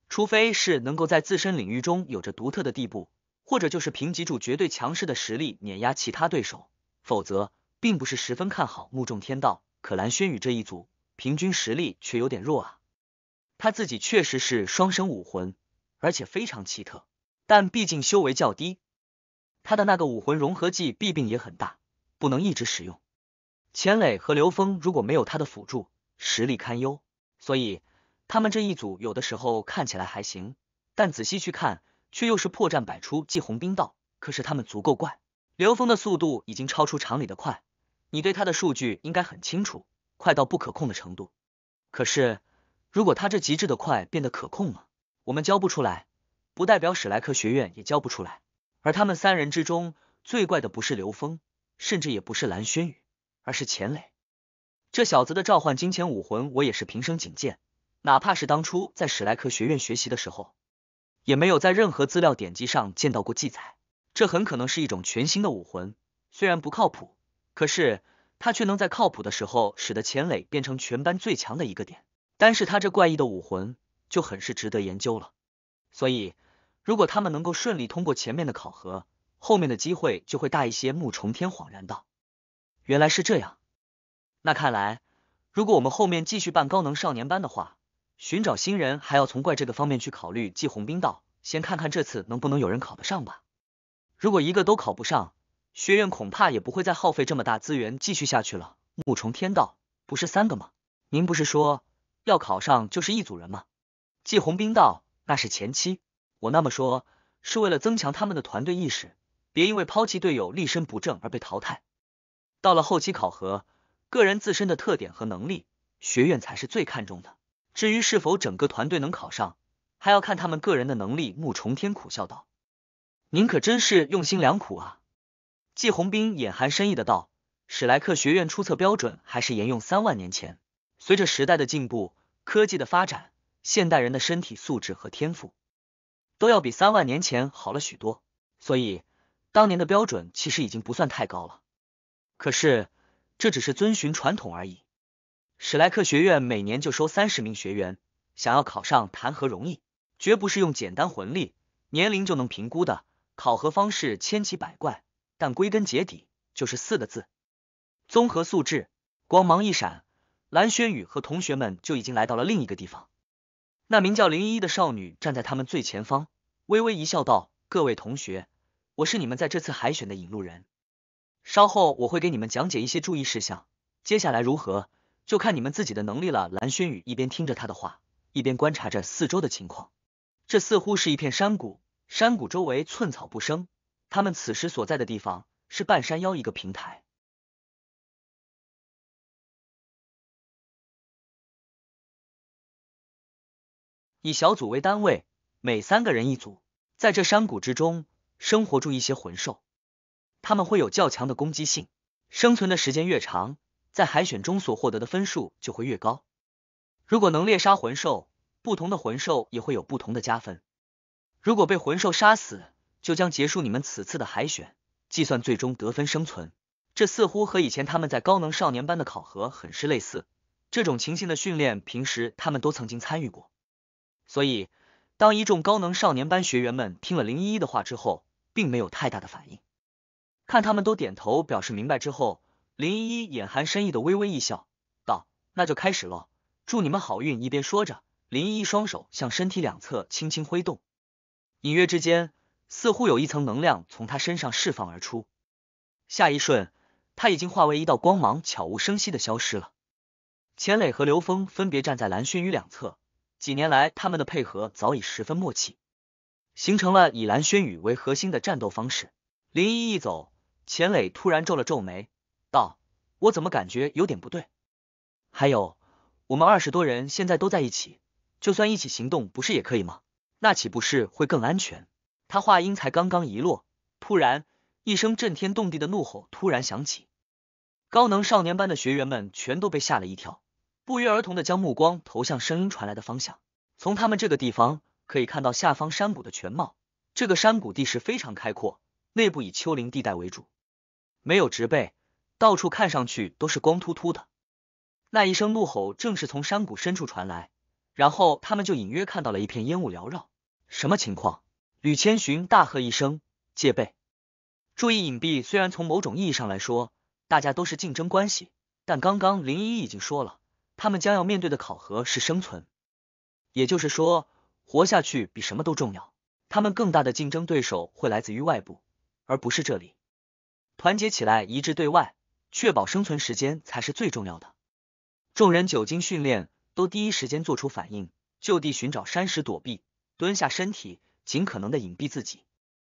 除非是能够在自身领域中有着独特的地步，或者就是凭藉住绝对强势的实力碾压其他对手，否则。并不是十分看好穆仲天道，可蓝轩宇这一组平均实力却有点弱啊。他自己确实是双生武魂，而且非常奇特，但毕竟修为较低，他的那个武魂融合技弊病也很大，不能一直使用。钱磊和刘峰如果没有他的辅助，实力堪忧，所以他们这一组有的时候看起来还行，但仔细去看却又是破绽百出。继红兵道，可是他们足够怪，刘峰的速度已经超出常理的快。你对他的数据应该很清楚，快到不可控的程度。可是，如果他这极致的快变得可控了，我们教不出来，不代表史莱克学院也教不出来。而他们三人之中最怪的不是刘峰，甚至也不是蓝轩宇，而是钱磊。这小子的召唤金钱武魂，我也是平生仅见。哪怕是当初在史莱克学院学习的时候，也没有在任何资料典籍上见到过记载。这很可能是一种全新的武魂，虽然不靠谱。可是他却能在靠谱的时候，使得钱磊变成全班最强的一个点。单是他这怪异的武魂，就很是值得研究了。所以，如果他们能够顺利通过前面的考核，后面的机会就会大一些。穆重天恍然道：“原来是这样。那看来，如果我们后面继续办高能少年班的话，寻找新人还要从怪这个方面去考虑。”季红兵道：“先看看这次能不能有人考得上吧。如果一个都考不上……”学院恐怕也不会再耗费这么大资源继续下去了。慕重天道不是三个吗？您不是说要考上就是一组人吗？季红兵道，那是前期，我那么说是为了增强他们的团队意识，别因为抛弃队友立身不正而被淘汰。到了后期考核，个人自身的特点和能力，学院才是最看重的。至于是否整个团队能考上，还要看他们个人的能力。慕重天苦笑道：“您可真是用心良苦啊。”季红兵眼含深意的道：“史莱克学院出测标准还是沿用三万年前。随着时代的进步，科技的发展，现代人的身体素质和天赋，都要比三万年前好了许多。所以当年的标准其实已经不算太高了。可是这只是遵循传统而已。史莱克学院每年就收三十名学员，想要考上谈何容易？绝不是用简单魂力、年龄就能评估的。考核方式千奇百怪。”但归根结底就是四个字：综合素质。光芒一闪，蓝轩宇和同学们就已经来到了另一个地方。那名叫林依依的少女站在他们最前方，微微一笑道：“各位同学，我是你们在这次海选的引路人。稍后我会给你们讲解一些注意事项，接下来如何就看你们自己的能力了。”蓝轩宇一边听着他的话，一边观察着四周的情况。这似乎是一片山谷，山谷周围寸草不生。他们此时所在的地方是半山腰一个平台，以小组为单位，每三个人一组，在这山谷之中生活住一些魂兽，他们会有较强的攻击性，生存的时间越长，在海选中所获得的分数就会越高。如果能猎杀魂兽，不同的魂兽也会有不同的加分。如果被魂兽杀死，就将结束你们此次的海选，计算最终得分生存。这似乎和以前他们在高能少年班的考核很是类似。这种情形的训练，平时他们都曾经参与过。所以，当一众高能少年班学员们听了林依依的话之后，并没有太大的反应。看他们都点头表示明白之后，林依依眼含深意的微微一笑，道：“那就开始喽，祝你们好运。”一边说着，林依依双手向身体两侧轻轻挥动，隐约之间。似乎有一层能量从他身上释放而出，下一瞬他已经化为一道光芒，悄无声息的消失了。钱磊和刘峰分别站在蓝轩宇两侧，几年来他们的配合早已十分默契，形成了以蓝轩宇为核心的战斗方式。林依依走，钱磊突然皱了皱眉，道：“我怎么感觉有点不对？还有，我们二十多人现在都在一起，就算一起行动，不是也可以吗？那岂不是会更安全？”他话音才刚刚一落，突然一声震天动地的怒吼突然响起，高能少年班的学员们全都被吓了一跳，不约而同的将目光投向声音传来的方向。从他们这个地方可以看到下方山谷的全貌，这个山谷地势非常开阔，内部以丘陵地带为主，没有植被，到处看上去都是光秃秃的。那一声怒吼正是从山谷深处传来，然后他们就隐约看到了一片烟雾缭绕，什么情况？吕千寻大喝一声：“戒备，注意隐蔽。”虽然从某种意义上来说，大家都是竞争关系，但刚刚林依依已经说了，他们将要面对的考核是生存，也就是说，活下去比什么都重要。他们更大的竞争对手会来自于外部，而不是这里。团结起来，一致对外，确保生存时间才是最重要的。众人久经训练，都第一时间做出反应，就地寻找山石躲避，蹲下身体。尽可能的隐蔽自己。